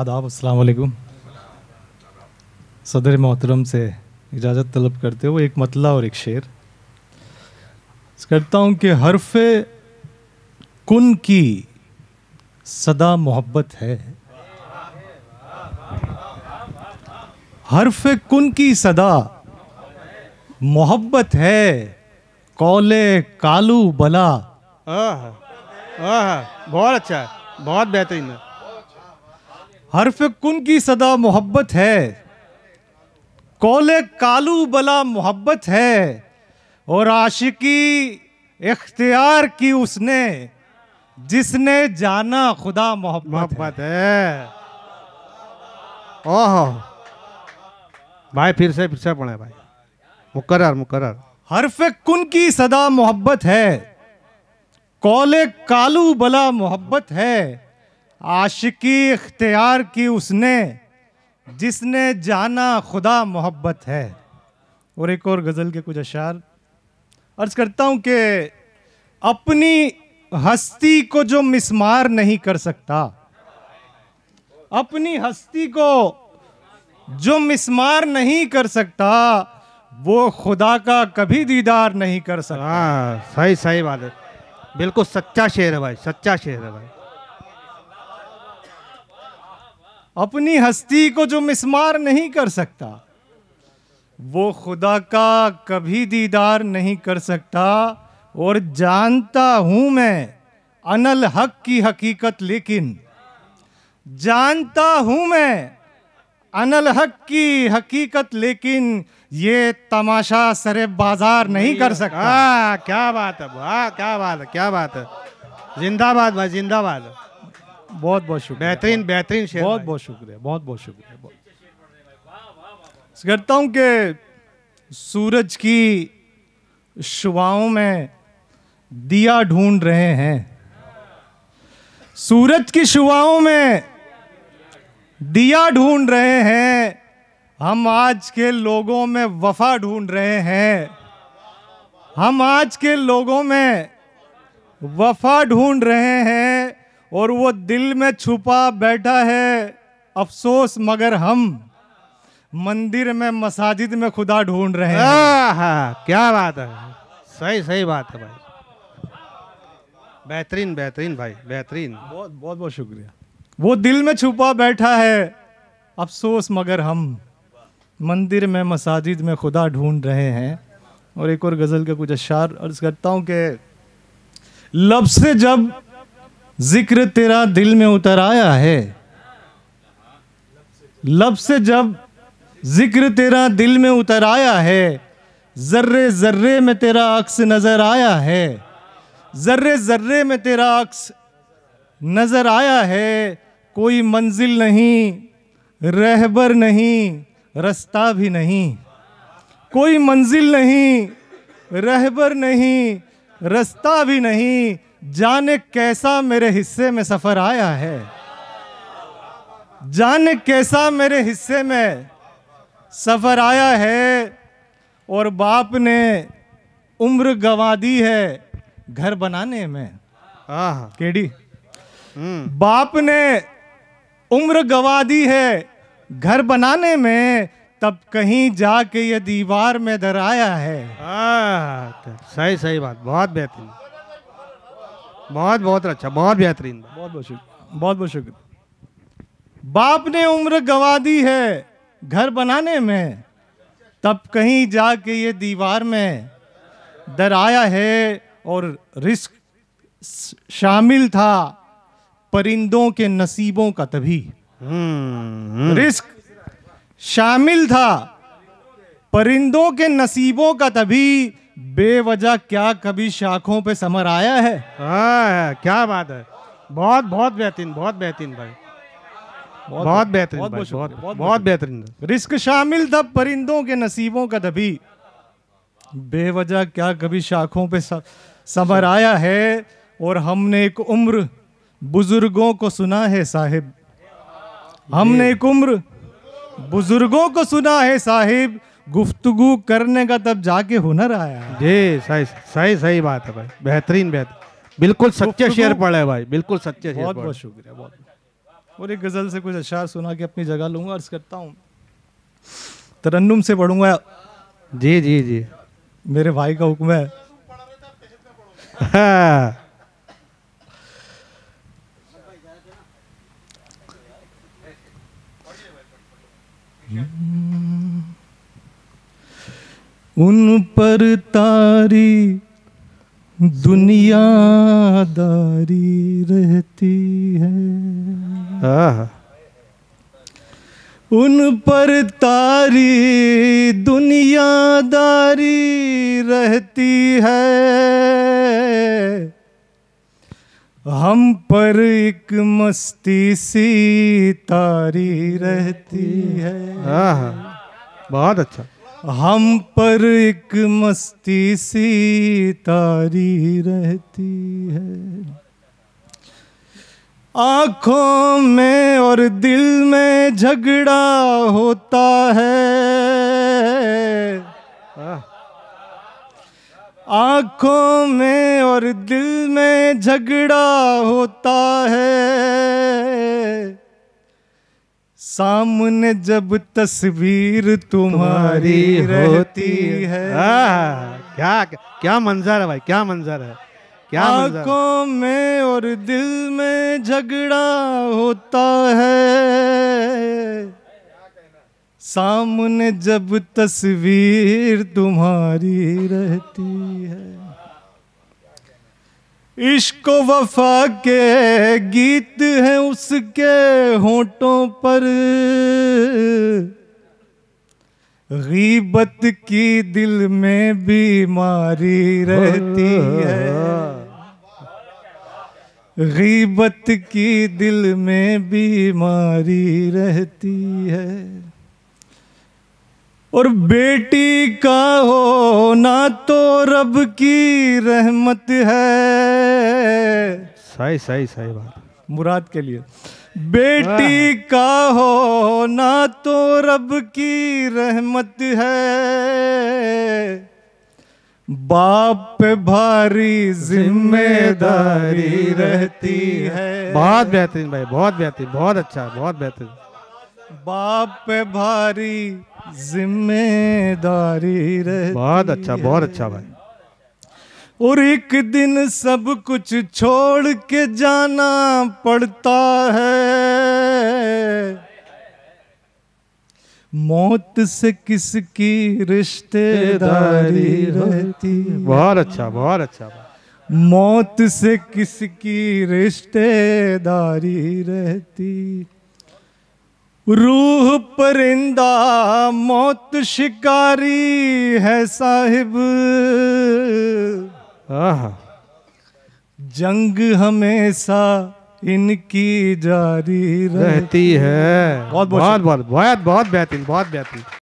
आदाब अस्सलाम वालेकुम सदर मोहतरम से इजाज़त तलब करते हुए एक मतला और एक शेर करता हूँ कि हरफ कुन की सदा मोहब्बत है हरफ कुन की सदा मोहब्बत है कौले कालू बला आहा, आहा, बहुत अच्छा है बहुत बेहतरीन है हर्फ कुन की सदा मोहब्बत है कौले कालू बला मोहब्बत है और आशिकी इख्तियार की उसने जिसने जाना खुदा मोहब्बत मोहब्बत है, ओह ओहो भाई फिर से फिर से पढ़े भाई मुकर्र मुकर्र हर्फ कुन की सदा मोहब्बत है कौले कालू बला मोहब्बत है आशिकी इख्तियार की उसने जिसने जाना खुदा मोहब्बत है और एक और गज़ल के कुछ अशार अर्ज़ करता हूँ कि अपनी हस्ती को जो मिसमार नहीं कर सकता अपनी हस्ती को जो मिसमार नहीं कर सकता वो खुदा का कभी दीदार नहीं कर सकता हाँ सही सही बात है बिल्कुल सच्चा शेर है भाई सच्चा शेर है भाई अपनी हस्ती को जो मिसमार नहीं कर सकता वो खुदा का कभी दीदार नहीं कर सकता और जानता हूं मैं अनल हक की हकीकत लेकिन जानता हूं मैं अनल हक की हकीकत लेकिन ये तमाशा सरे बाजार नहीं कर सकता आ, हाँ, क्या बात है वाह क्या बात है क्या बात है जिंदाबाद भाई जिंदाबाद बहुत बहुत शुक्रिया बेहतरीन बेहतरीन शेर बहुत बहुत शुक्रिया बहुत बहुत शुक्रिया करता हूँ कि सूरज की शुभाओं में दिया ढूंढ रहे हैं सूरज की शुभाओं में दिया ढूंढ रहे हैं हम आज के लोगों में वफा ढूंढ रहे हैं हम आज के लोगों में वफा ढूंढ रहे हैं और वो दिल में छुपा बैठा है अफसोस मगर हम मंदिर में मसाजिद में खुदा ढूंढ रहे हैं क्या बात है सही सही बात है भाई बेहतरीन बेहतरीन भाई बेहतरीन बहुत बहुत बहुत शुक्रिया वो दिल में छुपा बैठा है अफसोस मगर हम मंदिर में मसाजिद में खुदा ढूंढ रहे हैं और एक और गज़ल का कुछ अशार अर्ज़ करता हूँ कि लब से जब जिक्र तेरा दिल में उतर आया है लब से जब जिक्र तेरा दिल में उतर आया है जर्रे जर्रे में तेरा अक्स नज़र आया है जर्रे जर्रे में तेरा अक्स नज़र आया है कोई मंजिल नहीं रहबर नहीं रास्ता भी नहीं कोई मंजिल नहीं रहबर नहीं रास्ता भी नहीं जाने कैसा मेरे हिस्से में सफर आया है जाने कैसा मेरे हिस्से में सफर आया है और बाप ने उम्र गवा दी है घर बनाने में केडी हम्म। बाप ने उम्र गवा दी है घर बनाने में तब कहीं जाके ये दीवार में दराया है तो सही सही बात बहुत बेहतरीन बहुत बहुत अच्छा बहुत बेहतरीन बहुत बहुत शुक्रिया बहुत बहुत शुक्रिया बाप ने उम्र गवा दी है घर बनाने में तब कहीं जाके ये दीवार में डराया आया है और रिस्क शामिल था परिंदों के नसीबों का तभी हम्म, हम्म। रिस्क शामिल था परिंदों के नसीबों का तभी बेवजह क्या कभी शाखों पे समर आया है आ, हाँ, हाँ, क्या बात है बहुत बहुत बेहतरीन बहुत बेहतरीन भाई बहुत बेहतरीन बहुत बहुत बेहतरीन रिस्क शामिल दब परिंदों के नसीबों का दबी बेवजह क्या कभी शाखों पे समर अच्छा। आया है और हमने एक उम्र बुजुर्गों को सुना है साहिब हमने एक उम्र बुजुर्गों को सुना है साहिब गुफ्तगु करने का तब जाके हुनर आया जी सही सही सही बात है भाई बेहतरीन बेहतर बिल्कुल सच्चे शेर पड़े भाई बिल्कुल सच्चे शेर बहुत बहुत शुक्रिया बहुत और एक गज़ल से कुछ अशार सुना के अपनी जगह लूंगा अर्ज करता हूँ तरन्नुम से पढ़ूंगा जी जी जी मेरे भाई का हुक्म है हाँ। हम्म। उन पर तारी दुनियादारी रहती है उन पर तारी दुनियादारी रहती है हम पर एक मस्ती सी तारी रहती है बहुत अच्छा हम पर एक मस्ती सी तारी रहती है आंखों में और दिल में झगड़ा होता है आंखों में और दिल में झगड़ा होता है सामने जब तस्वीर तुम्हारी रहती है आ, क्या क्या मंजर है भाई क्या मंजर है क्या आंखों में और दिल में झगड़ा होता है सामने जब तस्वीर तुम्हारी रहती है इश्क वफा के गीत हैं उसके होठों पर गीबत की दिल में बीमारी रहती है गीबत की दिल में बीमारी रहती है और बेटी का हो ना तो रब की रहमत है सही सही सही बात मुराद के लिए बेटी हाँ। का हो ना तो रब की रहमत है बाप पे भारी जिम्मेदारी रहती है बहुत बेहतरीन भाई बहुत बेहतरीन बहुत अच्छा बहुत बेहतरीन बाप पे भारी जिम्मेदारी बहुत अच्छा बहुत अच्छा भाई और एक दिन सब कुछ छोड़ के जाना पड़ता है मौत से किसकी रिश्तेदारी रहती बहुत अच्छा बहुत अच्छा मौत से किसकी रिश्तेदारी रहती रूह परिंदा मौत शिकारी है साहिब जंग हमेशा इनकी जारी रहती, रहती है बहुत बहुत बहुत बहुत बहुत बेहतरीन बहुत बेहतरीन